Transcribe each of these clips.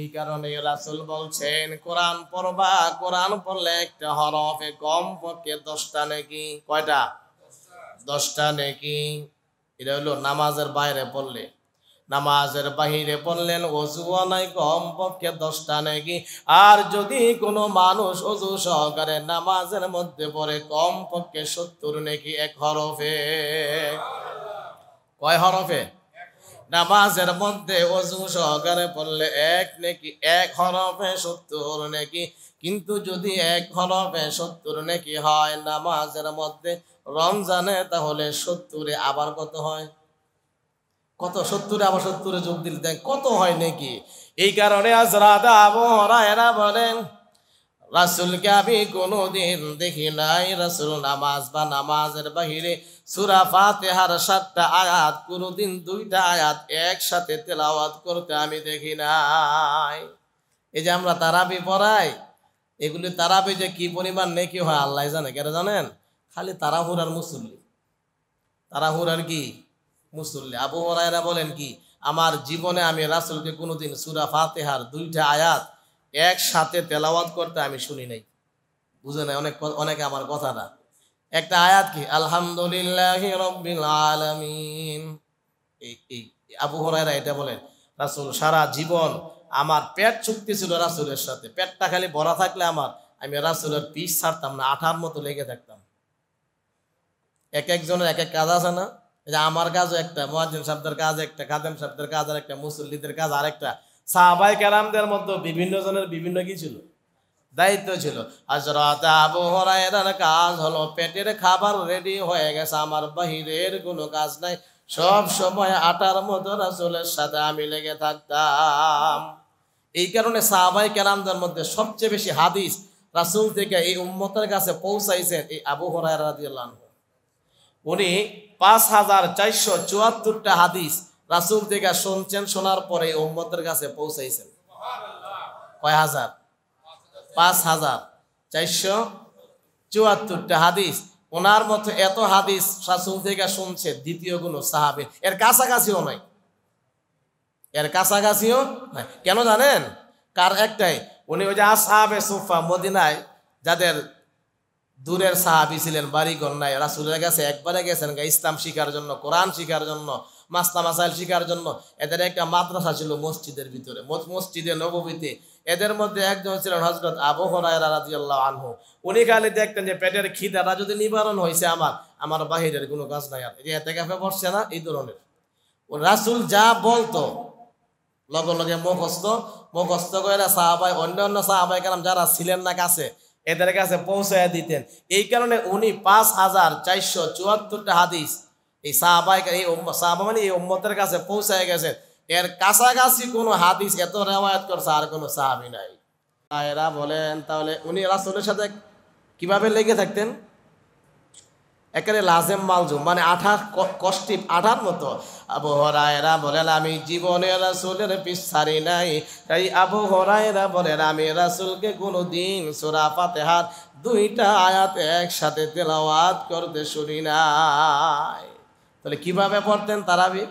এই কারণে রাসুল বলছেন কোরআন পড়বা কোরআন পড়লে একটা হরফে কম পক্ষে দশটা নাকি কয়টা দশটা নাকি এটা হলো নামাজের বাইরে পড়লে নামাজের বাহিরে পড়লেন অজুও নাই কম পক্ষে দশটা নাকি আর যদি কোনো মানুষ অজু সহকারে নামাজের মধ্যে পড়ে কম পক্ষে সত্তর নাকি এক হরফে কয় হরফে নামাজের মধ্যে অজু সহকারে পড়লে এক নেকি এক হরফে সত্তর নেকি কিন্তু যদি এক হরফে সত্তর নেকি হয় নামাজের মধ্যে রমজানে তাহলে সত্তরে আবার কত হয় কত সত্তরে আবার সত্তরে যোগ দিলে কত হয় নাকি এই কারণে আজ রাধা বলেন রাসুলকে আমি কোনোদিন দেখি নাই রাসুল নামাজ বা নামাজের বাহিরে সুরা ফাতেহার সাতটা আয়াত কোনোদিন দুইটা আয়াত একসাথে তেলাওয়াত করতে আমি দেখি নাই এই যে আমরা তারাবি পড়াই এগুলি তারাবি যে কি পরিমাণ নেকি হয় আল্লাহ জানে কেন জানেন খালি তারাহুরার মুসল্লি তারাহুরার কি মুসল্লি আবু হরাইরা বলেন কি আমার জীবনে আমি রাসুলকে কোনোদিন সুরা ফাতেহার দুইটা আয়াত একসাথে তেলাওয়াত করতে আমি শুনি নাই বুঝে নাই অনেক অনেকে আমার কথাটা একটা আয়াত কি আলহামদুলিল্লাহ আবু হরাইরা এটা বলেন রাসুল সারা জীবন আমার পেট চুক্তি ছিল রাসুলের সাথে পেটটা খালি ভরা থাকলে আমার আমি রাসুলের পিস ছাড়তাম না আঠার মতো লেগে থাকতাম এক একজনের এক এক কাজ আছে না যে আমার কাজও একটা মহাজিম সাহেবদের কাজ একটা কাদেম সাহেবদের কাজ আর একটা মুসল্লিদের কাজ আরেকটা সাহাবাই কেরামদের মধ্যে বিভিন্ন জনের বিভিন্ন কি ছিল দায়িত্ব ছিল হজরত আবু হরাইরার কাজ হলো পেটের খাবার রেডি হয়ে গেছে আমার বাহিরের কোনো কাজ নাই সব সময় আটার মতো রাসুলের সাথে আমি লেগে থাকতাম এই কারণে সাহাবাই কেরামদের মধ্যে সবচেয়ে বেশি হাদিস রাসুল থেকে এই উম্মতের কাছে পৌঁছাইছেন এই আবু হরাইরাদিয়াল্লাহ উনি পাঁচ হাজার চারশো চুয়াত্তরটা হাদিস রাসুল থেকে শুনছেন শোনার পরে উম্মতের কাছে পৌঁছাইছেন কয় হাজার পাঁচ হাজার চারশো চুয়াত্তরটা হাদিস ওনার মতো এত হাদিস রাসুল থেকে শুনছে দ্বিতীয় কোনো সাহাবে এর কাছাকাছিও নাই এর কাছাকাছিও নাই কেন জানেন কার একটাই উনি ওই যে সাহাবে সুফা মদিনায় যাদের দূরের সাহাবি ছিলেন বাড়ি গন্যায় রাসুলের কাছে একবারে গেছেন ইসলাম শিখার জন্য কোরআন শিখার জন্য মাস্তা মাসাইল শিখার জন্য এদের একটা মাদ্রাসা ছিল মসজিদের ভিতরে মসজিদে নবমীতে এদের মধ্যে একজন ছিলেন হজরত আবু হরায়রা রাজিয়াল্লাহ আনহু উনি খালি দেখতেন যে পেটের খিদাটা যদি নিবারণ হয়েছে আমার আমার বাহিরের কোনো কাজ নাই আর এই এতে কাফে পড়ছে না এই ধরনের রাসুল যা বলতো লগে লগে মুখস্ত মুখস্ত করে সাহাবাই অন্য অন্য সাহাবাই কালাম যারা ছিলেন না কাছে এদের কাছে পৌঁছাইয়া দিতেন এই কারণে উনি পাঁচ হাজার চারশো চুয়াত্তরটা হাদিস এই সাহাবাই এই সাহাবা মানে এই ওম্মতের কাছে পৌঁছায় গেছে এর কাছাকাছি কোনো হাদিস এত রেওয়ায়ত করছে আর কোনো সাহাবি নাই এরা বলেন তাহলে উনি রাসুলের সাথে কিভাবে লেগে থাকতেন একেবারে লাজেম মালজুম মানে আঠার কষ্টি আঠার মতো আবু হরায়রা বলেন আমি জীবনে রাসুলের পিসারি নাই তাই আবু হরায়রা বলেন আমি রাসুলকে কোনো দিন পাতে হাত দুইটা আয়াত একসাথে তেলাওয়াত করতে শুনি নাই তাহলে কিভাবে পড়তেন তারাবি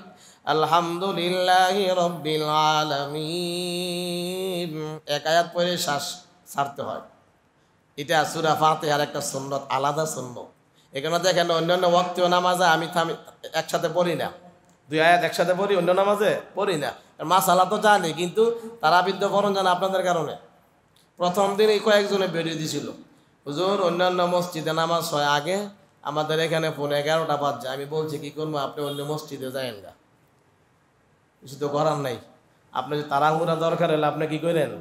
আলহামদুলিল্লাহ রব্বিল আলামিন এক পরে শ্বাস ছাড়তে হয় এটা সুরা ফাতেহার একটা সুন্নত আলাদা সুন্নত এখানে দেখেন অন্যান্য ওয়াক্তীয় নামাজে আমি থামি একসাথে পড়ি না দুই আয়াত একসাথে পড়ি অন্য নামাজে পড়ি না মাসালা তো জানি কিন্তু তারা বিদ্যকরণ জানে আপনাদের কারণে প্রথম দিন এই কয়েকজনে বেরিয়ে দিয়েছিল হুজুর অন্যান্য মসজিদে নামাজ হয় আগে আমাদের এখানে ফোনে এগারোটা বাজছে আমি বলছি কি করবো আপনি অন্য মসজিদে যায়েন গা কিছু তো করার নাই আপনি যে তারাঙ্গুরা দরকার হলে আপনি কি করেন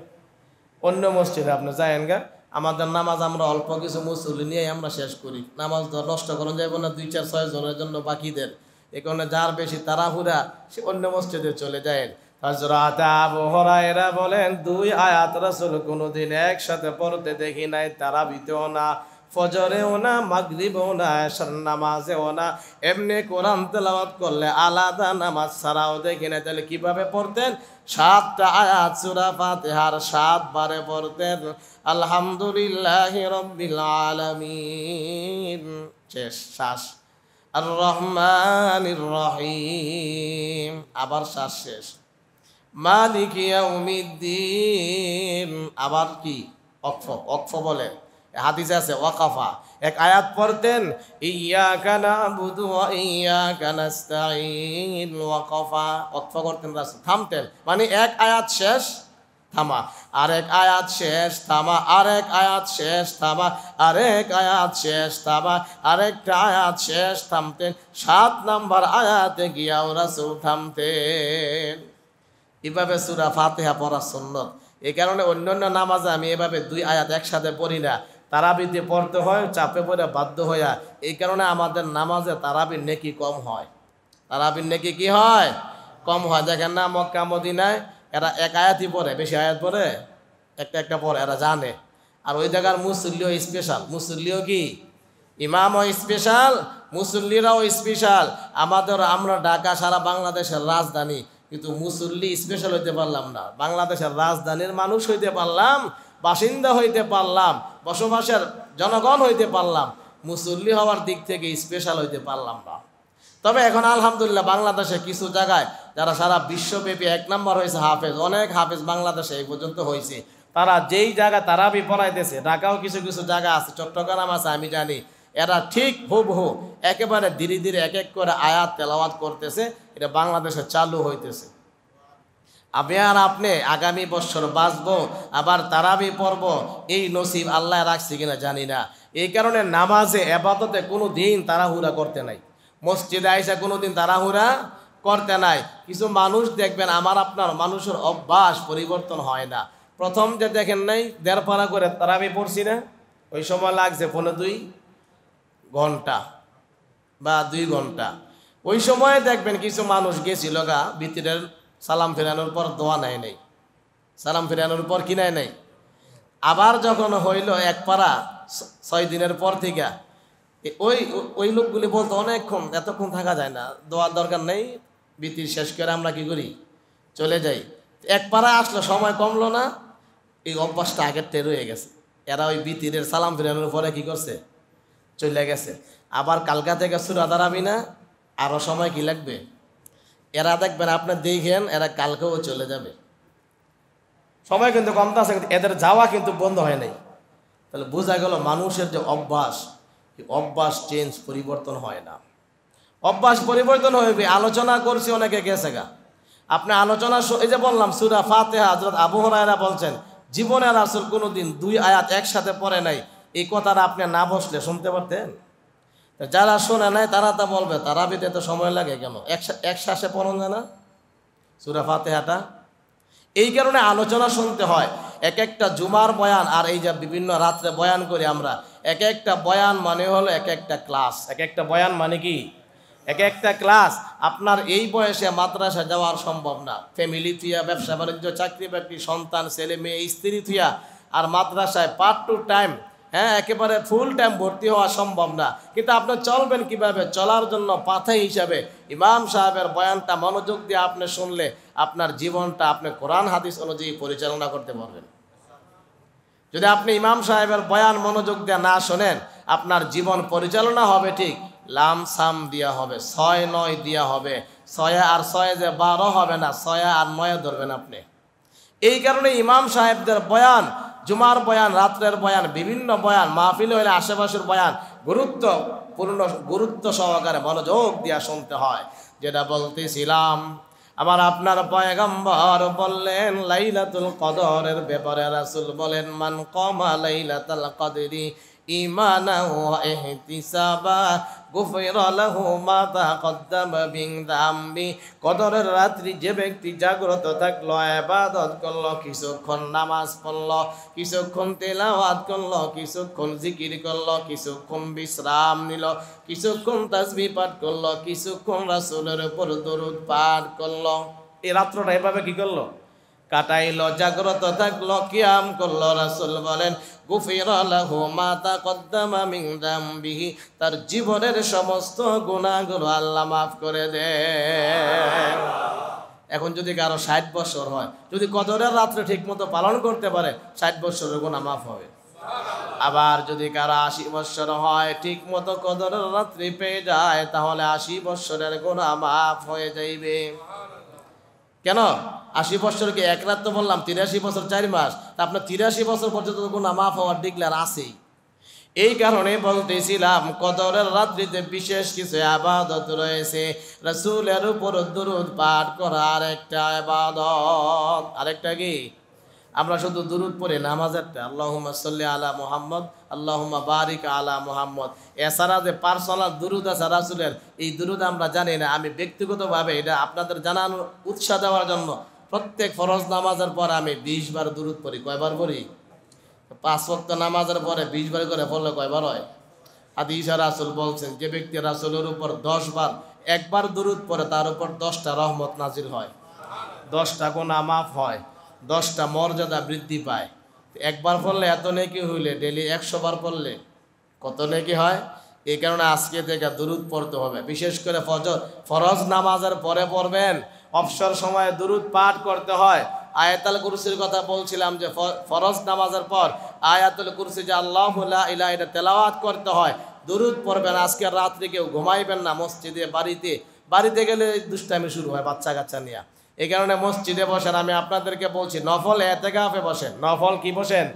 অন্য মসজিদে আপনি যায়েন গা আমাদের নামাজ আমরা অল্প কিছু মুসলি নিয়ে আমরা শেষ করি নামাজ ধর নষ্ট করা যাই না দুই চার ছয় জনের জন্য বাকিদের এ কারণে যার বেশি তারাহুরা সে অন্য মসজিদে চলে যায় বলেন দুই আয়াত রাসূল কোনোদিন একসাথে পড়তে দেখি নাই তারা বিতেও না ফজরেও না মাগরিবেও না এসর নামাজেও না এমনি কোরআন তেলাওয়াত করলে আলাদা নামাজ ছাড়াও দেখি না তাহলে কীভাবে পড়তেন সাতটা আয়াত সুরা সাত বারে পড়তেন আলহামদুলিল্লাহ রব্বিল আলমিন শেষ শ্বাস আর রহমান রহিম আবার শ্বাস শেষ মালিকিয়া উমিদ্দিন আবার কি অক্ষ অক্ষ বলেন হাদিস আছে ওয়াকাফা এক আয়াত পড়তেন ইয়া কানা বুধু ইয়া কানাস্তাইন ওয়াকাফা অর্থ করতেন থামতেন মানে এক আয়াত শেষ থামা আরেক আয়াত শেষ থামা আরেক আয়াত শেষ থামা আরেক আয়াত শেষ থামা আরেকটা আয়াত শেষ থামতেন সাত নাম্বার আয়াতে গিয়াও সুর থামতেন এভাবে সুরা ফাতেহা পড়া সুন্দর এই কারণে অন্য নামাজে আমি এভাবে দুই আয়াত একসাথে পড়ি না তারাবিতে পড়তে হয় চাপে পড়ে বাধ্য হইয়া এই কারণে আমাদের নামাজে তারাবির নেকি কম হয় তারাবির নেকি কি হয় কম হয় দেখেন না মক্কা মদিনায় এরা এক আয়াতই পড়ে বেশি আয়াত পড়ে একটা একটা পড়ে এরা জানে আর ওই জায়গার মুসল্লিও স্পেশাল মুসল্লিও কি ইমামও স্পেশাল মুসল্লিরাও স্পেশাল আমাদের আমরা ঢাকা সারা বাংলাদেশের রাজধানী কিন্তু মুসল্লি স্পেশাল হইতে পারলাম না বাংলাদেশের রাজধানীর মানুষ হইতে পারলাম বাসিন্দা হইতে পারলাম বসবাসের জনগণ হইতে পারলাম মুসল্লি হওয়ার দিক থেকে স্পেশাল হইতে পারলাম না তবে এখন আলহামদুলিল্লাহ বাংলাদেশে কিছু জায়গায় যারা সারা বিশ্বব্যাপী এক নম্বর হয়েছে হাফেজ অনেক হাফেজ বাংলাদেশে এই পর্যন্ত হয়েছে তারা যেই জায়গা তারা বি পড়াইতেছে ঢাকাও কিছু কিছু জায়গা আছে চট্টগ্রাম আছে আমি জানি এরা ঠিক হু একেবারে ধীরে ধীরে এক এক করে আয়াত তেলাওয়াত করতেছে এটা বাংলাদেশে চালু হইতেছে আমি আর আপনি আগামী বছর বাঁচব আবার তারাবি পর্ব এই নসিব আল্লাহ রাখছে কিনা জানি না এই কারণে নামাজে আপাততে কোনো দিন তাড়াহুড়া করতে নাই মসজিদে আইসা কোনো দিন তাড়াহুড়া করতে নাই কিছু মানুষ দেখবেন আমার আপনার মানুষের অভ্যাস পরিবর্তন হয় না প্রথম যে দেখেন নাই দেড় দেড়পাড়া করে তারাবি পড়ছি না ওই সময় লাগছে পনেরো দুই ঘন্টা বা দুই ঘন্টা ওই সময়ে দেখবেন কিছু মানুষ গেছিল গা ভিতরের সালাম ফেরানোর পর দোয়া নেয় নাই সালাম ফেরানোর পর কি নাই নাই আবার যখন হইল এক পাড়া ছয় দিনের পর থেকে ওই ওই লোকগুলি বলতো অনেকক্ষণ এতক্ষণ থাকা যায় না দোয়ার দরকার নেই বৃত্তির শেষ করে আমরা কি করি চলে যাই এক পাড়া আসলো সময় কমলো না এই অভ্যাসটা আগের টের রয়ে গেছে এরা ওই বিতিরের সালাম ফেরানোর পরে কি করছে চলে গেছে আবার কালকা থেকে সুরাদারাবি না আরও সময় কি লাগবে এরা দেখবেন আপনার দেখেন এরা কালকেও চলে যাবে সময় কিন্তু কমতে আছে এদের যাওয়া কিন্তু বন্ধ হয় নাই তাহলে বোঝা গেল মানুষের যে অভ্যাস অভ্যাস চেঞ্জ পরিবর্তন হয় না অভ্যাস পরিবর্তন হয়ে আলোচনা করছি অনেকে গেছে গা আপনি আলোচনা এই যে বললাম সুরা ফাতেহা হজরত আবহরায়রা বলছেন আসল কোনো দিন দুই আয়াত একসাথে পড়ে নাই এই কথাটা আপনি না বসলে শুনতে পারতেন যারা শোনে নাই তারা তা বলবে তারা বিতে তো সময় লাগে কেন এক শ্বাসে পড়ন যায় না সুরা ফাতেহাটা এই কারণে আলোচনা শুনতে হয় এক একটা জুমার বয়ান আর এই যে বিভিন্ন রাত্রে বয়ান করি আমরা এক একটা বয়ান মানে হলো এক একটা ক্লাস এক একটা বয়ান মানে কি এক একটা ক্লাস আপনার এই বয়সে মাদ্রাসা যাওয়ার সম্ভব না ফ্যামিলি থুয়া ব্যবসা বাণিজ্য চাকরি বাকরি সন্তান ছেলে মেয়ে স্ত্রী থুয়া আর মাদ্রাসায় পার্ট টু টাইম হ্যাঁ একেবারে ফুল টাইম ভর্তি হওয়া সম্ভব না কিন্তু আপনি চলবেন কিভাবে চলার জন্য পাথে হিসাবে ইমাম সাহেবের বয়ানটা মনোযোগ দিয়ে আপনি শুনলে আপনার জীবনটা আপনি কোরআন হাদিস অনুযায়ী পরিচালনা করতে পারবেন যদি আপনি ইমাম সাহেবের বয়ান মনোযোগ দিয়ে না শোনেন আপনার জীবন পরিচালনা হবে ঠিক লাম সাম দিয়া হবে ছয় নয় দিয়া হবে ছয় আর ছয় যে বারো হবে না ছয় আর নয় ধরবেন আপনি এই কারণে ইমাম সাহেবদের বয়ান জুমার বয়ান রাত্রের বয়ান বিভিন্ন বয়ান মাহফিল হইলে আশেপাশের বয়ান গুরুত্বপূর্ণ গুরুত্ব সহকারে মনোযোগ দিয়া শুনতে হয় যেটা বলতেছিলাম আমার আপনার পয়গম্বর বললেন লাইলাতুল কদরের ব্যাপারে রাসুল বলেন মান কমা লাইলাতুল কদরি إيمانا واحتسابا গুফির লাহু মা তাকদ্দাম মিন যামবি কদরের রাত্রি যে ব্যক্তি জাগ্রত থাকলো ইবাদত করলো কিছুক্ষণ নামাজ পড়লো কিছুক্ষণ তেলাওয়াত করলো কিছুক্ষণ জিকির করলো কিছুক্ষণ বিশ্রাম নিল কিছুক্ষণ তাজবি পাঠ করলো কিছুক্ষণ রাসূলের উপর দরুদ পাঠ করলো এই রাত্রটা এভাবে কি করলো কাটাইল জাগ্রত থাকলো কিয়াম করলো রাসুল বলেন তার জীবনের সমস্ত গুণাগুলো আল্লাহ মাফ করে দে এখন যদি কারো ষাট বছর হয় যদি কদরের রাত্রে ঠিকমতো পালন করতে পারে ষাট বছরের গুণা মাফ হবে আবার যদি কারো আশি বৎসর হয় ঠিক মতো কদরের রাত্রি পেয়ে যায় তাহলে আশি বৎসরের গুণা মাফ হয়ে যাইবে কেন আশি বছরকে এক রাত তো বললাম তিরাশি বছর চার মাস তা আপনার তিরাশি বছর পর্যন্ত কোনো মাফ হওয়ার ডিগলার আছেই এই কারণে বলতেছিলাম কদরের রাত্রিতে বিশেষ কিছু আবাদত রয়েছে রসুলের উপর দুরুদ পাঠ করার একটা আবাদত আরেকটা কি আমরা শুধু দুরুদ নামাজ নামাজেরটা আল্লাহমা সাল্লি আলা মোহাম্মদ আল্লাহমা বারিক আলা মোহাম্মদ এছাড়া যে পার্সোনাল দুরুদ আছে রাসুলের এই দুরুদ আমরা জানি না আমি ব্যক্তিগতভাবে এটা আপনাদের জানানো উৎসাহ দেওয়ার জন্য প্রত্যেক ফরজ নামাজের পর আমি বিশ বার দুরুদ পড়ি কয়বার পড়ি পাঁচ ভক্ত নামাজের পরে বিশ বার করে পড়লে কয়বার হয় আদিশা রাসুল বলছেন যে ব্যক্তি রাসুলের উপর দশ বার একবার দুরুদ পরে তার উপর দশটা রহমত নাজির হয় দশটা গোনা মাফ হয় দশটা মর্যাদা বৃদ্ধি পায় একবার পড়লে এত নেকি হইলে ডেলি একশো বার পড়লে কত নেকি হয় এই কারণে আজকে থেকে দূরত পড়তে হবে বিশেষ করে ফজর ফরজ নামাজের পরে পড়বেন অবসর সময়ে দূরত পাঠ করতে হয় আয়াতাল কুরসির কথা বলছিলাম যে ফরজ নামাজের পর আয়াতুল কুরসি যে আল্লাহ ইলা এটা তেলাওয়াত করতে হয় দূরত পড়বেন আজকে রাত্রে কেউ ঘুমাইবেন না মসজিদে বাড়িতে বাড়িতে গেলে দুষ্টামি শুরু হয় বাচ্চা কাচ্চা নিয়ে এই কারণে মসজিদে বসেন আমি আপনাদেরকে বলছি নফল এতে কাফে বসেন নফল কি বসেন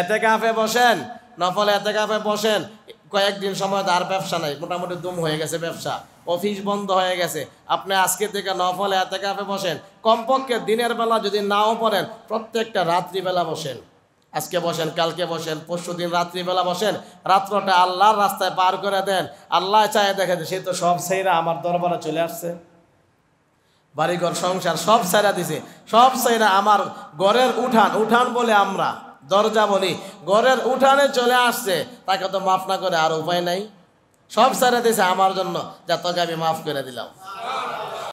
এতে কাফে বসেন নফল এতে কাফে বসেন কয়েকদিন সময় আর ব্যবসা নাই মোটামুটি দুম হয়ে গেছে ব্যবসা অফিস বন্ধ হয়ে গেছে আপনি আজকে থেকে নফল এতে কাফে বসেন কমপক্ষে দিনের বেলা যদি নাও পড়েন প্রত্যেকটা রাত্রিবেলা বসেন আজকে বসেন কালকে বসেন পরশু দিন রাত্রিবেলা বসেন রাত্রটা আল্লাহর রাস্তায় পার করে দেন আল্লাহ চায় দেখেন সে তো সব সেইরা আমার দরবারে চলে আসছে বাড়িঘর সংসার সব সাইরা দিছে সব সাইরা আমার গড়ের উঠান উঠান বলে আমরা দরজা বলি গড়ের উঠানে চলে আসছে তাকে তো মাফ না করে আর উপায় নাই সব সাইরা দিছে আমার জন্য যা তোকে আমি মাফ করে দিলাম